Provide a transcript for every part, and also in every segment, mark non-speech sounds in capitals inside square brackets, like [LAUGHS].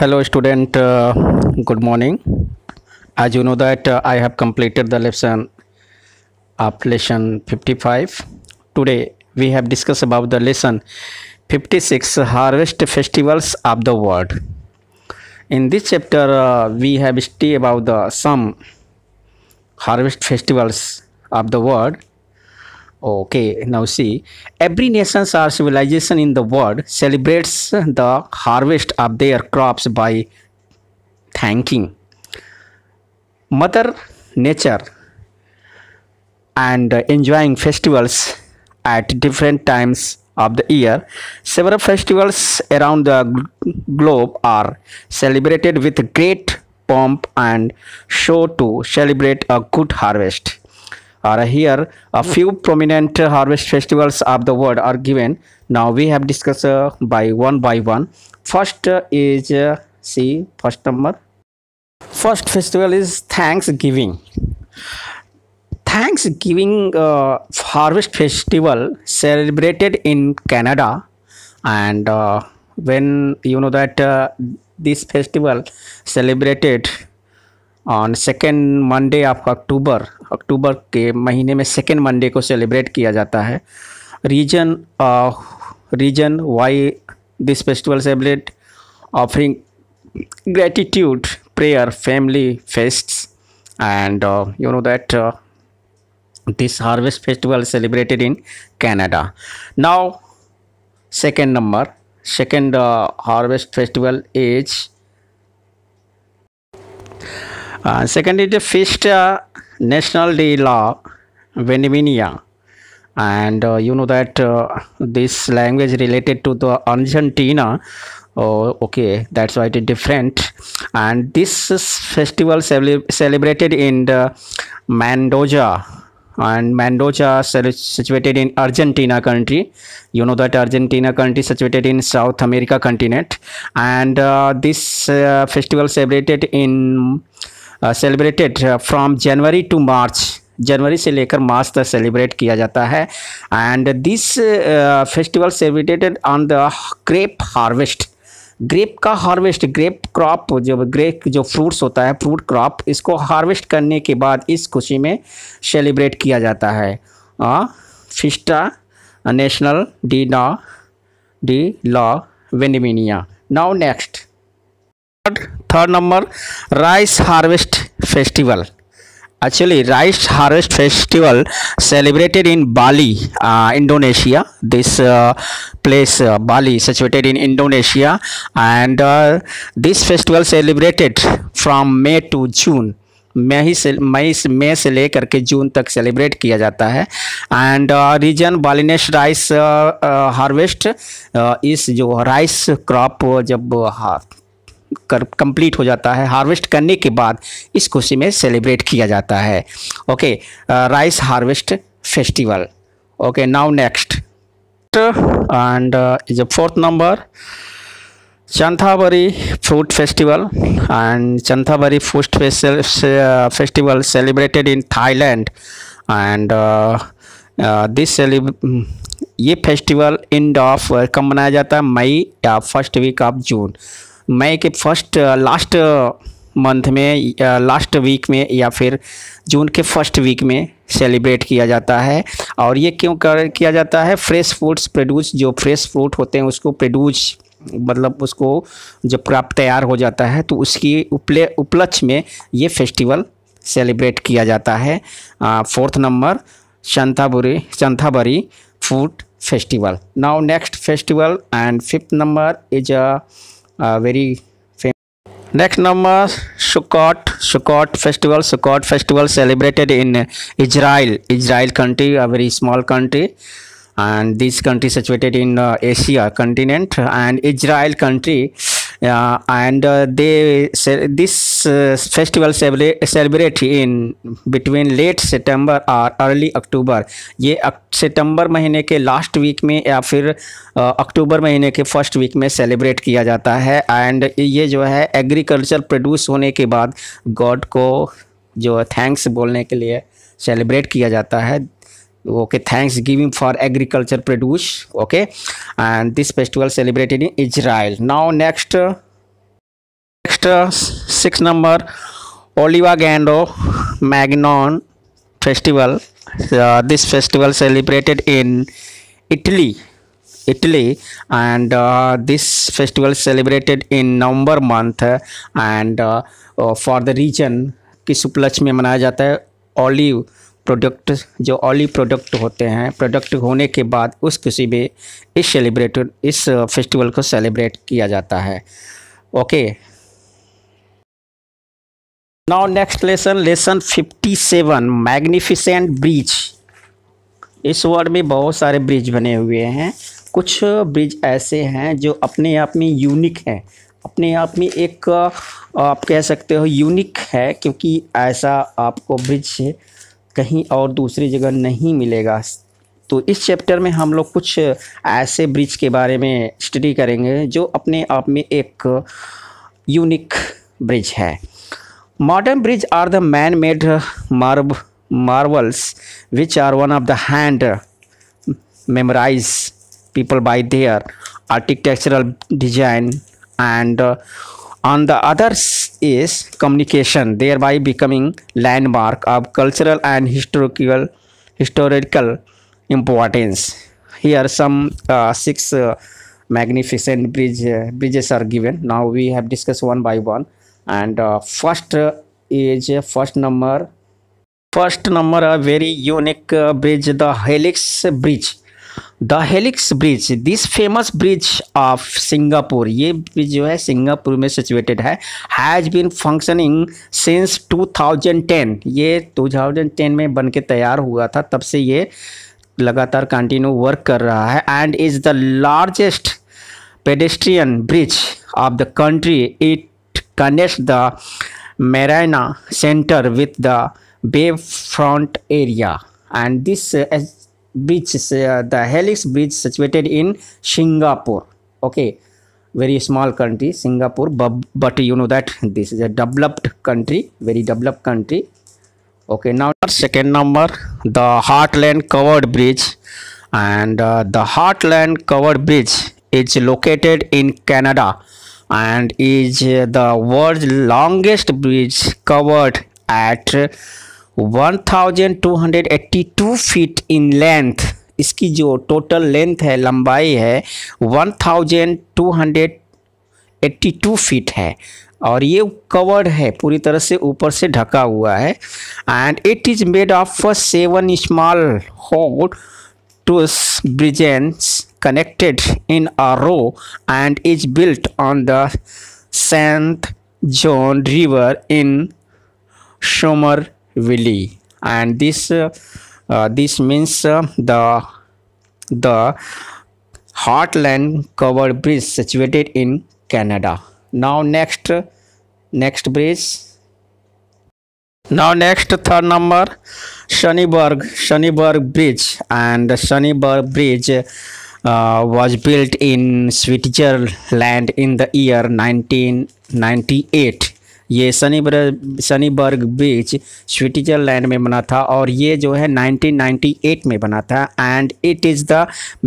hello student uh, good morning as you know that uh, i have completed the lesson of uh, lesson 55 today we have discussed about the lesson 56 harvest festivals of the world in this chapter uh, we have studied about the some harvest festivals of the world Okay, now see, every nations or civilization in the world celebrates the harvest of their crops by thanking Mother Nature and enjoying festivals at different times of the year. Several festivals around the globe are celebrated with great pomp and show to celebrate a good harvest are here a hmm. few prominent harvest festivals of the world are given now we have discussed uh, by one by one first uh, is uh, see first number first festival is thanksgiving thanksgiving uh, harvest festival celebrated in canada and uh, when you know that uh, this festival celebrated on second Monday of October अक्टूबर के महीने में second Monday को celebrate किया जाता है reason reason why this festival celebrate offering gratitude prayer family fest and you know that this harvest festival celebrated in Canada now second number second harvest festival is Uh, second is the first uh, national day law, Vendiminia. And uh, you know that uh, this language related to the Argentina. Oh, okay, that's why it is different. And this festival celebrated in the Mendoza, and Mendoza situated in Argentina country you know that Argentina country situated in South America continent and uh, this uh, festival celebrated in celebrated from January to March जनवरी से लेकर मार्च तक celebrate किया जाता है and this festival celebrated on the grape harvest grape का harvest grape crop जो ग्रेप जो फ्रूट्स होता है फ्रूट क्रॉप इसको हार्वेस्ट करने के बाद इस खुशी में सेलिब्रेट किया जाता है फिस्टा नेशनल डी ना डी लॉ वेनिमिनिया now next third number rice harvest festival actually rice harvest festival celebrated in Bali Indonesia this place Bali situated in Indonesia and this festival celebrated from May to June मई से मई से मई से लेकर के जून तक सेलिब्रेट किया जाता है and reason Balinese rice harvest इस जो राइस क्रॉप जब uh, कर कंप्लीट हो जाता है हार्वेस्ट करने के बाद इस खुशी में सेलिब्रेट किया जाता है okay rice harvest festival okay now next and is fourth number Chanthaburi fruit festival and Chanthaburi Fruit festival celebrated in Thailand and this ये फेस्टिवल इंड ऑफ कब मनाया जाता है मई या फर्स्ट वीक ऑफ जून मई के फर्स्ट लास्ट मंथ में लास्ट uh, वीक में या फिर जून के फर्स्ट वीक में सेलिब्रेट किया जाता है और ये क्यों कर किया जाता है फ्रेश फ्रूट्स प्रोड्यूस जो फ्रेश फ्रूट होते हैं उसको प्रोड्यूस मतलब उसको जब क्रॉप तैयार हो जाता है तो उसकी उपले उपलक्ष्य में ये फेस्टिवल सेलिब्रेट किया जाता है fourth number Chanthaburi Chanthaburi food festival now next festival and fifth number is a very famous. Next number Sukkot Sukkot festival Sukkot festival celebrated in Israel Israel country a very small country and this country situated in uh, Asia continent and Israel country and uh, they this uh, festival celebrate in between late September और early October ये September महीने के last week में या फिर अक्टूबर uh, महीने के first week में सेलिब्रेट किया जाता है एंड ये जो है एग्रीकल्चर प्रोड्यूस होने के बाद गॉड को जो थैंक्स बोलने के लिए सेलिब्रेट किया जाता है okay thanksgiving for agriculture produce okay and this festival celebrated in Israel now next next six number ओलिवा गैंडो मैगनॉन festival this festival celebrated in Italy Italy and this festival celebrated in November month and for the reason किस उपलक्ष्य में मनाया जाता है olive product जो ऑली प्रोडक्ट होते हैं प्रोडक्ट होने के बाद उस किसी भी इस सेलिब्रेट इस फेस्टिवल को सेलिब्रेट किया जाता है okay now next lesson lesson 57 magnificent bridge इस वर्ड में बहुत सारे ब्रिज बने हुए हैं कुछ ब्रिज ऐसे हैं जो अपने आप में यूनिक हैं अपने आप में एक आप कह सकते हो यूनिक है क्योंकि ऐसा आपको ब्रिज कहीं और दूसरी जगह नहीं मिलेगा तो इस चैप्टर में हम लोग कुछ ऐसे ब्रिज के बारे में स्टडी करेंगे जो अपने आप में एक यूनिक ब्रिज है modern bridge are the man made मार्ब marvels which are one of the hand memorize people by their architectural design and on the other is communication thereby becoming landmark of cultural and historical historical importance here some uh, six uh, magnificent bridge uh, bridges are given now we have discussed one by one and uh, first uh, is uh, first number first number a very unique bridge the helix bridge the helix bridge this famous bridge of Singapore ये bridge जो है Singapore में situated है has been functioning since 2010 ये 2010 में बन के तैयार हुआ था तब से ये लगातार कंटिन्यू वर्क कर रहा है and is the largest pedestrian bridge of the country it connect the Marina centre with the bay front area and this bridge uh, the helix bridge situated in singapore okay very small country singapore but, but you know that [LAUGHS] this is a developed country very developed country okay now second number the heartland covered bridge and uh, the heartland covered bridge is located in canada and is uh, the world's longest bridge covered at 1282 feet in length इसकी जो total length है लंबाई है 1282 feet है और ये covered है पूरी तरह से ऊपर से ढका हुआ है and it is made of seven small hole two bridges connected in a row and is built on the Saint John river in शोमर willy and this uh, uh, this means uh, the the heartland covered bridge situated in Canada. Now next next bridge. Now next third number Shaniburg Shaniburg Bridge and the Bridge uh, was built in Switzerland in the year 1998 ये सनी सनीबर्ग बीच Switzerland में बना था और ये जो है 1998 में बना था and it is the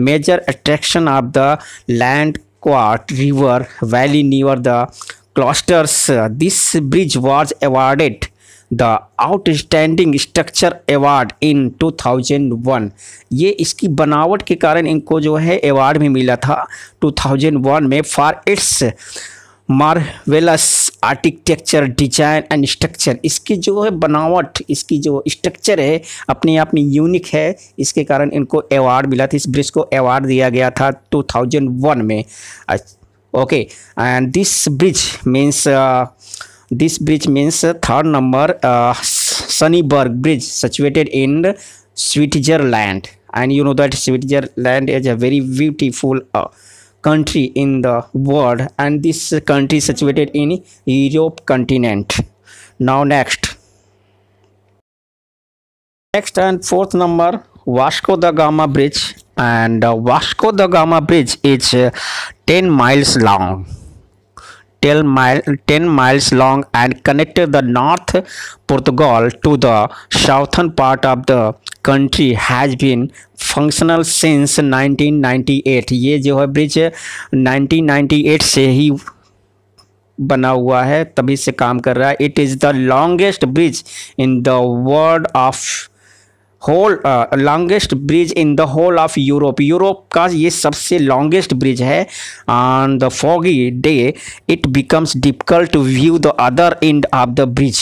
major attraction of the land क्वाट river valley near the clusters this bridge was awarded the outstanding structure award in 2001 ये इसकी बनावट के कारण इनको जो है अवार्ड भी मिला था 2001 में for its marvellous architecture design and structure इसकी जो है बनावट इसकी जो स्ट्रक्चर है अपने आप में यूनिक है इसके कारण इनको अवार्ड मिला था इस ब्रिज को अवार्ड दिया गया था 2001 में okay and this bridge means this bridge means third number Sunniberg bridge situated in Switzerland and you know that Switzerland is a very beautiful country in the world and this country is situated in Europe continent. Now next. Next and fourth number Vasco da Gama Bridge and uh, Vasco da Gama Bridge is uh, 10 miles long. 10, mile, 10 miles long and connected the north Portugal to the southern part of the country has been functional since 1998 ये जो है bridge 1998 से ही बना हुआ है तभी से काम कर रहा है it is the longest bridge in the world of whole longest bridge in the whole of Europe Europe का ये सबसे लॉन्गेस्ट ब्रिज है on the foggy day it becomes difficult to view the other end of the bridge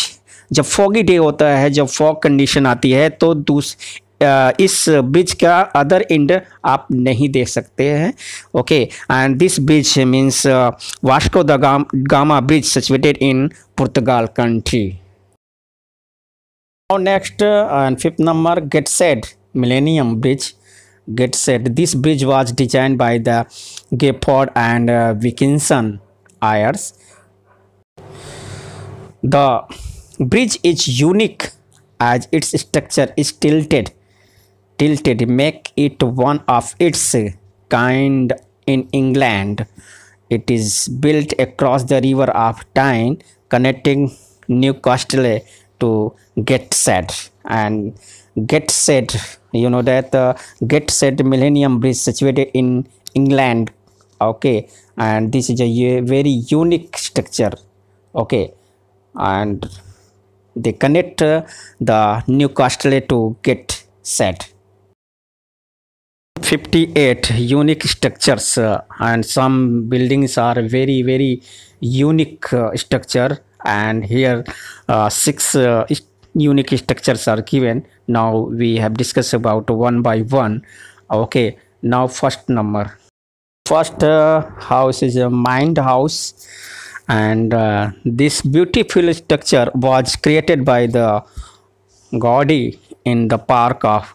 जब foggy day होता है जब fog condition आती है तो दूस इस ब्रिज का अदर इंड आप नहीं देख सकते हैं okay and this bridge means Vasco da Gama bridge situated in Portugal country और next and fifth number Gateshead millennium bridge Gateshead this bridge was design by the Gifford and Wilkinson Eyre the bridge is unique as its structure is tilted tilted make it one of its kind in England. It is built across the river of Tyne connecting Newcastle to Gateshead and Gateshead you know that the uh, Gateshead Millennium Bridge situated in England okay and this is a very unique structure okay and they connect uh, the newcastle to get set 58 unique structures uh, and some buildings are very very unique uh, structure and here uh, six uh, st unique structures are given now we have discussed about one by one okay now first number first uh, house is a mind house and uh, this beautiful structure was created by the Gaudi in the park of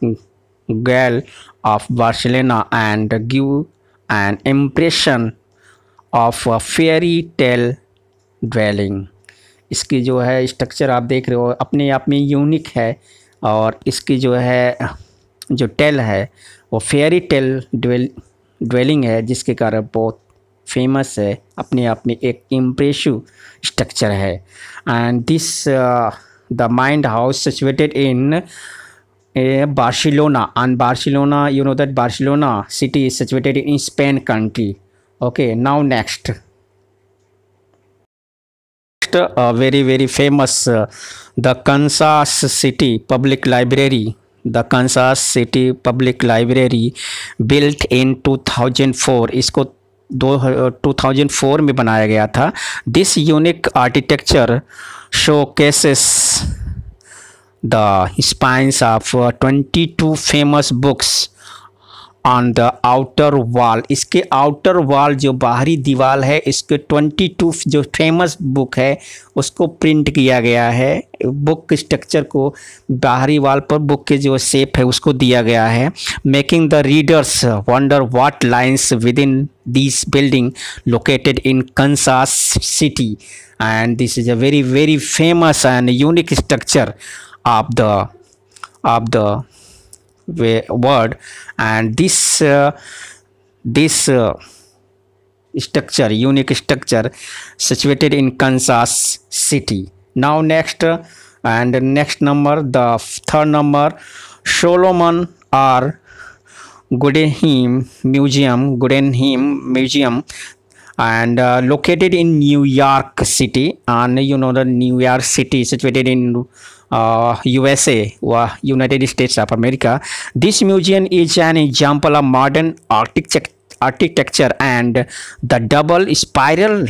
Gall of Barcelona and give an impression of a fairy tale dwelling इसकी जो है structure आप देख रहे हो अपने आप में यूनिक है और इसकी जो है जो टेल है वो फेयरी टेल ड्वेल ड्वेलिंग है जिसके कारण बहुत फेमस है अपने आप में एक इम्प्रेसिव स्ट्रक्चर है and this the mind house situated in Barcelona and Barcelona you know that Barcelona city is situated in Spain country okay now next very very famous the Kansas City public library the Kansas City public library built in 2004 इसको दो two thousand four में बनाया गया था this unique architecture showcases the spines of twenty two famous books on the outer wall इसके outer wall जो बाहरी दीवार है इसके 22 जो फेमस बुक है उसको प्रिंट किया गया है बुक स्ट्रक्चर को बाहरी वाल पर बुक के जो शेप है उसको दिया गया है making the readers wonder what lines within this building located in Kansas City and this is a very very famous and unique structure of the of the word and this uh, this uh, structure unique structure situated in kansas city now next uh, and next number the third number solomon r Guggenheim Museum, Guggenheim Museum, and uh, located in New York City. And you know the New York City situated in uh, USA or United States of America. This museum is an example of modern architecture and the double spiral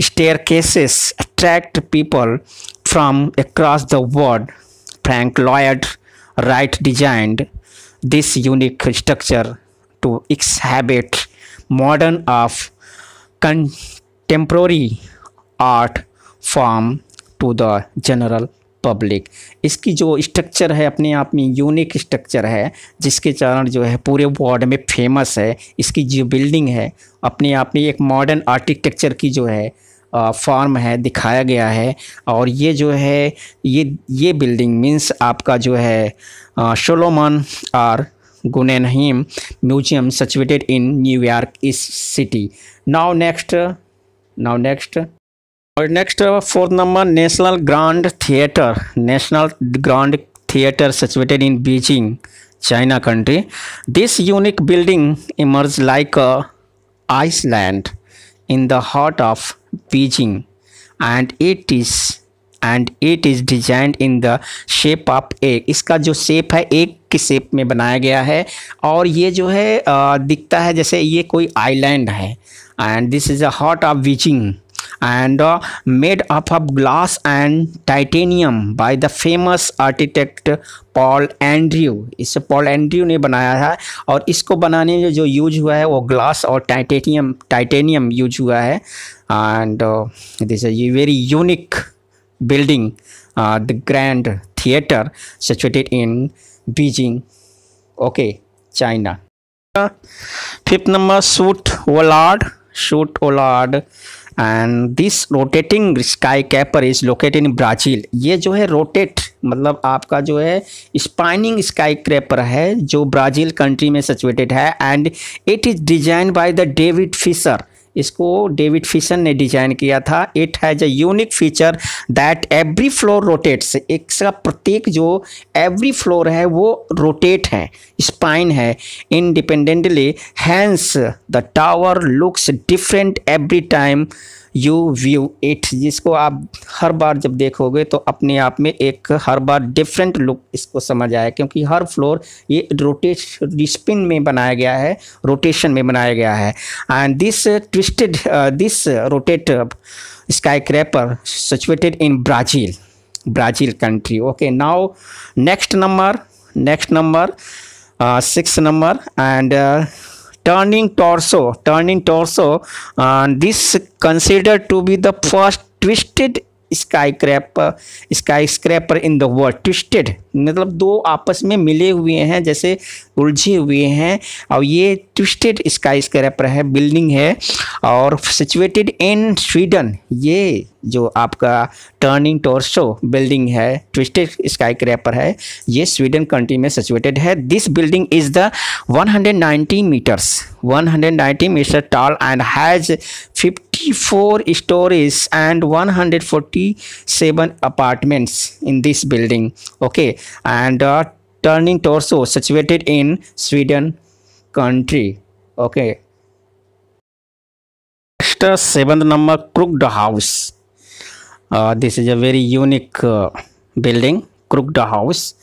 staircases attract people from across the world. Frank Lloyd Wright designed this unique structure to exhibit modern of contemporary art form to the general public इसकी जो structure है अपने आप में unique structure है जिसके कारण जो है पूरे वर्ल्ड में फेमस है इसकी जो बिल्डिंग है अपने आप में एक मॉडर्न आर्किटेक्चर की जो है फॉर्म है दिखाया गया है और ये जो है ये ये बिल्डिंग मीन्स आपका जो है शोलोमन आर गुनेनहीम म्यूजियम सचुएटेड इन न्यूयॉर्क इस city now next now next और next fourth number national grand theatre national grand theatre situated in Beijing China country this unique building emerge like Iceland in the heart of Beijing and it is and it is designed in the shape of ए इसका जो shape है एक के shape में बनाया गया है और ये जो है uh, दिखता है जैसे ये कोई आइलैंड है and this is a heart of Beijing and uh, made up of glass and titanium by the famous architect Paul Andrew इसे पॉल एंड्रयू ने बनाया है और इसको बनाने में जो यूज हुआ है वो ग्लास और टाइटेनियम टाइटेनियम यूज हुआ है एंड दिस इज ये very unique building the grand theatre situated in Beijing okay China fifth number शूट ओलाड शूट ओलाड and this rotating skyscraper is locate in Brazil ये जो है रोटेट मतलब आपका जो है स्पाइनिंग स्काई क्रैपर है जो ब्राज़ील कंट्री में सिचुएटेड है and it is design by the David Fisher इसको डेविड फिशन ने डिजाइन किया था it has a unique feature that every floor rotates एक प्रत्येक जो एवरी फ्लोर है वो रोटेट है स्पाइन है independently hence the tower looks different every time you view it जिसको आप हर बार जब देखोगे तो अपने आप में एक हर बार डिफरेंट लुक इसको समझ आया क्योंकि हर फ्लोर ये रोटेशन स्पिन में बनाया गया है रोटेशन में बनाया गया है and this twist listed uh, this uh, rotator uh, skyscraper situated in Brazil, Brazil country. Okay, now next number, next number, six number and turning torso, turning torso. And this considered to be the first twisted skyscraper skyscraper in the world twisted मतलब दो आपस में मिले हुए हैं जैसे उलझे हुए हैं और ये ट्विस्टेड स्काई स्क्रैपर है बिल्डिंग है और सिचुएटेड इन स्वीडन ये जो आपका टर्निंग टोर्सो बिल्डिंग है ट्विस्टेड स्काई क्रैपर है ये स्वीडन कंट्री में सिचुएटेड है this building is the 190 metres 190 metre tall and has 54 storeys and 147 apartments in this building okay and uh, turning torso situated in Sweden country. Okay. Next, uh, seventh number Crooked House. Uh, this is a very unique uh, building, Crooked House.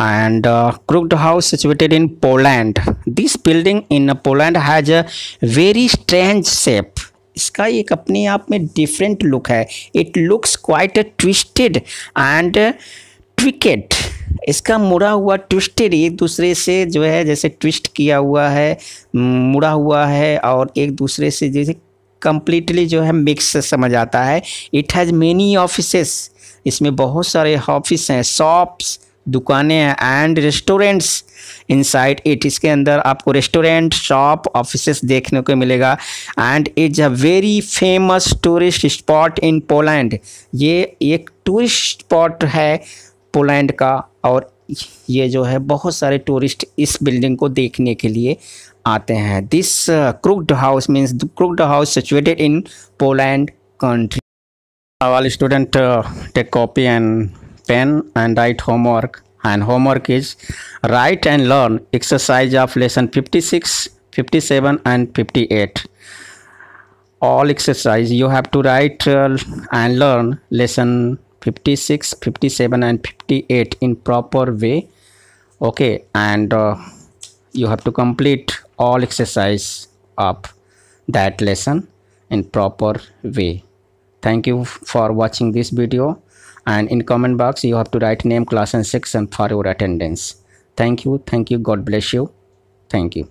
And uh, Crooked House situated in Poland. This building in Poland has a very strange shape. इसका एक अपने आप में different look है it looks quite twisted and ट्विकेट इसका मुड़ा हुआ ट्विस्टेड एक दूसरे से जो है जैसे ट्विस्ट किया हुआ है मुड़ा हुआ है और एक दूसरे से जैसे कम्प्लीटली जो है मिक्स समझ आता है इट हैज़ मेनी ऑफिसेस इसमें बहुत सारे ऑफिस हैं शॉप्स दुकानें हैं एंड रेस्टोरेंट्स इनसाइड इट इसके अंदर आपको रेस्टोरेंट शॉप ऑफिस देखने को मिलेगा and it's a very famous tourist spot in Poland ये एक टूरिस्ट स्पॉट है पोलैंड का और ये जो है बहुत सारे टूरिस्ट इस बिल्डिंग को देखने के लिए आते हैं this crooked house means crooked house situated in Poland country all student take copy and pen and write homework and homework is write and learn exercise of lesson 56, 57 and 58. All exercise you have to write and learn lesson 56 57 and 58 in proper way okay and uh, you have to complete all exercise of that lesson in proper way thank you for watching this video and in comment box you have to write name class and section for your attendance thank you thank you god bless you thank you